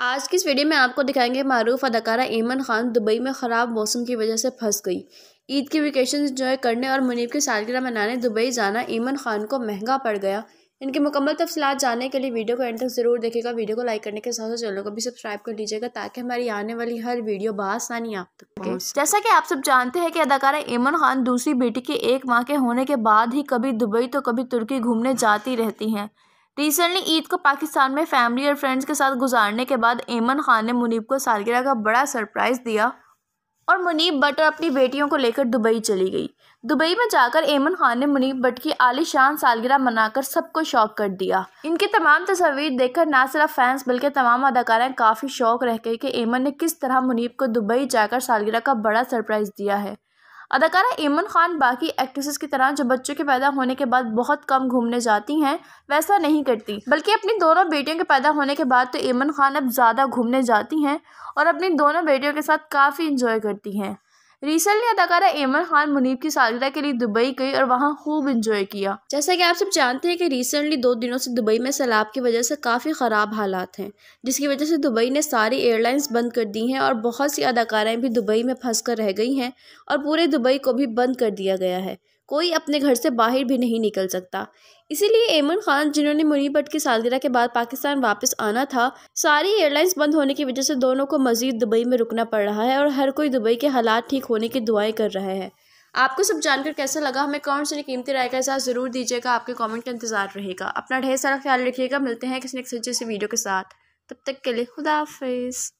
आज की इस वीडियो में आपको दिखाएंगे मारूफ अदाकारा ऐमन खान दुबई में ख़राब मौसम की वजह से फंस गई ईद की वेकेशन इंजॉय करने और मुनीब की सालगिरह मनाने दुबई जाना ऐमन खान को महंगा पड़ गया इनकी मुकम्मल तफसलत जानने के लिए वीडियो को एंड तक ज़रूर देखेगा वीडियो को लाइक करने के साथ साथ चैनल को भी सब्सक्राइब कर लीजिएगा ताकि हमारी आने वाली हर वीडियो बसानी आप तक पहुँच जैसा कि आप सब जानते हैं कि अदाकारा इमन खान दूसरी बेटी के एक माह के होने के बाद ही कभी दुबई तो कभी तुर्की घूमने जाती रहती हैं रिसेंटली ईद को पाकिस्तान में फैमिली और फ्रेंड्स के साथ गुजारने के बाद एमन खान ने मुनीब को सालगिरह का बड़ा सरप्राइज़ दिया और मुनीब बट अपनी बेटियों को लेकर दुबई चली गई दुबई में जाकर एमन खान ने मुनीब बट की आलिशान सालगिरह मनाकर सबको शौक कर दिया इनकी तमाम तस्वीर देखकर ना सिर्फ फैंस बल्कि तमाम अदाकारें काफ़ी शौक रह गई कि एमन ने किस तरह मुनीब को दुबई जाकर सालगिरह का बड़ा सरप्राइज़ दिया है अदाकारा ईमन खान बाकी एक्ट्रेसेस की तरह जो बच्चों के पैदा होने के बाद बहुत कम घूमने जाती हैं वैसा नहीं करती बल्कि अपनी दोनों बेटियों के पैदा होने के बाद तो ईमन खान अब ज़्यादा घूमने जाती हैं और अपनी दोनों बेटियों के साथ काफ़ी इंजॉय करती हैं रिसेंटली ने अदाकारा एमन खान मुनीब की सालगिरह के लिए दुबई गई और वहाँ खूब इंजॉय किया जैसा कि आप सब जानते हैं कि रिसेंटली दो दिनों से दुबई में सैलाब की वजह से काफ़ी ख़राब हालात हैं जिसकी वजह से दुबई ने सारी एयरलाइंस बंद कर दी हैं और बहुत सी अदाकाराएँ भी दुबई में फंस कर रह गई हैं और पूरे दुबई को भी बंद कर दिया गया है कोई अपने घर से बाहर भी नहीं निकल सकता इसीलिए एमन खान जिन्होंने मुनी भट्ट की सालगिरह के बाद पाकिस्तान वापस आना था सारी एयरलाइंस बंद होने की वजह से दोनों को मजीद दुबई में रुकना पड़ रहा है और हर कोई दुबई के हालात ठीक होने की दुआएं कर रहे हैं आपको सब जानकर कैसा लगा हमें कौन सी कीमती राय का एहसास ज़रूर दीजिएगा आपके कॉमेंट का इंतजार रहेगा अपना ढेर सारा ख्याल रखिएगा मिलते हैं किसी ने सच्चे से वीडियो के साथ तब तक के लिए खुदाफिज